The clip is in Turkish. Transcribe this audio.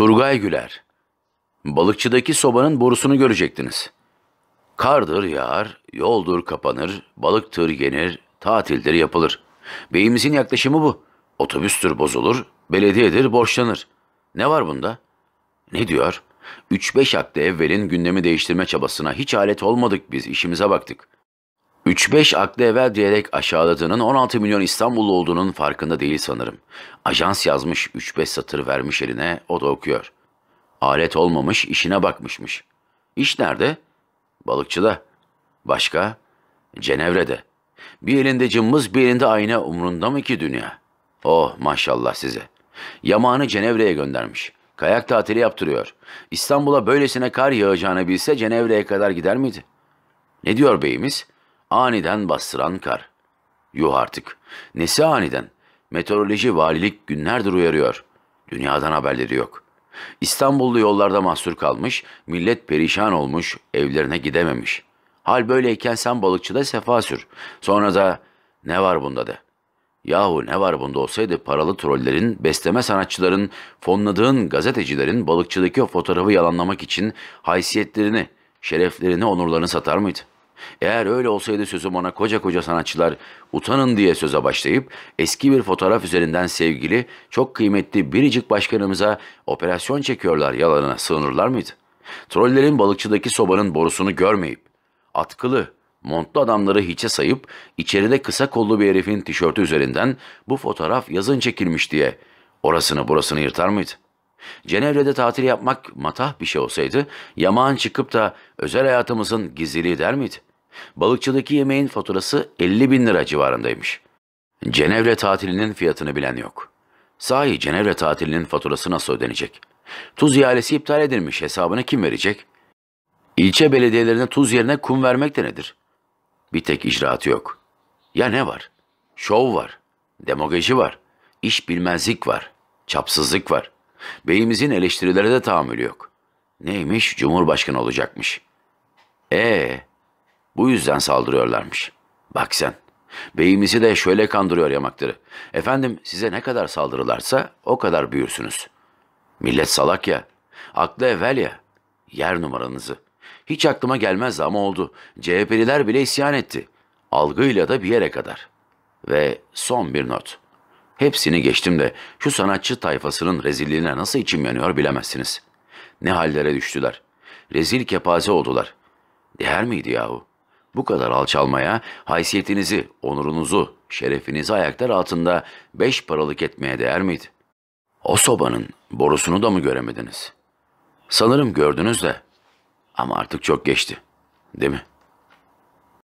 Turgay Güler. Balıkçıdaki sobanın borusunu görecektiniz. Kardır yağar, yoldur kapanır, balıktır yenir, tatildir yapılır. Beyimizin yaklaşımı bu. Otobüstür bozulur, belediyedir borçlanır. Ne var bunda? Ne diyor? 3-5 akte evvelin gündemi değiştirme çabasına hiç alet olmadık biz, işimize baktık.'' 3-5 aklı evvel diyerek aşağıladığının 16 milyon İstanbullu olduğunun farkında değil sanırım. Ajans yazmış 3-5 satır vermiş eline o da okuyor. Alet olmamış işine bakmışmış. İş nerede? Balıkçıda. Başka? Cenevre'de. Bir elinde cımbız bir elinde ayna umrunda mı ki dünya? Oh maşallah size. Yamanı Cenevre'ye göndermiş. Kayak tatili yaptırıyor. İstanbul'a böylesine kar yağacağını bilse Cenevre'ye kadar gider miydi? Ne diyor beyimiz? Aniden bastıran kar. Yuh artık. Nesi aniden? Meteoroloji valilik günlerdir uyarıyor. Dünyadan haberleri yok. İstanbullu yollarda mahsur kalmış, millet perişan olmuş, evlerine gidememiş. Hal böyleyken sen balıkçıda sefa sür. Sonra da ne var bunda de. Yahu ne var bunda olsaydı paralı trollerin, besleme sanatçıların, fonladığın gazetecilerin balıkçıdaki o fotoğrafı yalanlamak için haysiyetlerini, şereflerini, onurlarını satar mıydı? Eğer öyle olsaydı sözüm ona koca koca sanatçılar utanın diye söze başlayıp eski bir fotoğraf üzerinden sevgili, çok kıymetli biricik başkanımıza operasyon çekiyorlar yalanına sığınırlar mıydı? Trollerin balıkçıdaki sobanın borusunu görmeyip, atkılı, montlu adamları hiçe sayıp içeride kısa kollu bir herifin tişörtü üzerinden bu fotoğraf yazın çekilmiş diye orasını burasını yırtar mıydı? Cenevre'de tatil yapmak matah bir şey olsaydı, yamağın çıkıp da özel hayatımızın gizliliği der miydi? Balıkçıdaki yemeğin faturası 50 bin lira civarındaymış. Cenevre tatilinin fiyatını bilen yok. Sahi Cenevre tatilinin faturası nasıl ödenecek? Tuz ihalesi iptal edilmiş hesabını kim verecek? İlçe belediyelerine tuz yerine kum vermek de nedir? Bir tek icraatı yok. Ya ne var? Şov var. Demagoji var. İş bilmezlik var. Çapsızlık var. Beyimizin eleştirilere de tahammülü yok. Neymiş? Cumhurbaşkanı olacakmış. Eee? Bu yüzden saldırıyorlarmış. Bak sen. Beyimizi de şöyle kandırıyor Yamakları. Efendim size ne kadar saldırırlarsa o kadar büyürsünüz. Millet salak ya. Aklı evvel ya. Yer numaranızı. Hiç aklıma gelmez ama oldu. CHP'liler bile isyan etti. Algıyla da bir yere kadar. Ve son bir not. Hepsini geçtim de şu sanatçı tayfasının rezilliğine nasıl içim yanıyor bilemezsiniz. Ne hallere düştüler. Rezil kepaze oldular. Değer miydi yahu? Bu kadar alçalmaya, haysiyetinizi, onurunuzu, şerefinizi ayaklar altında beş paralık etmeye değer miydi? O sobanın borusunu da mı göremediniz? Sanırım gördünüz de. Ama artık çok geçti. Değil mi?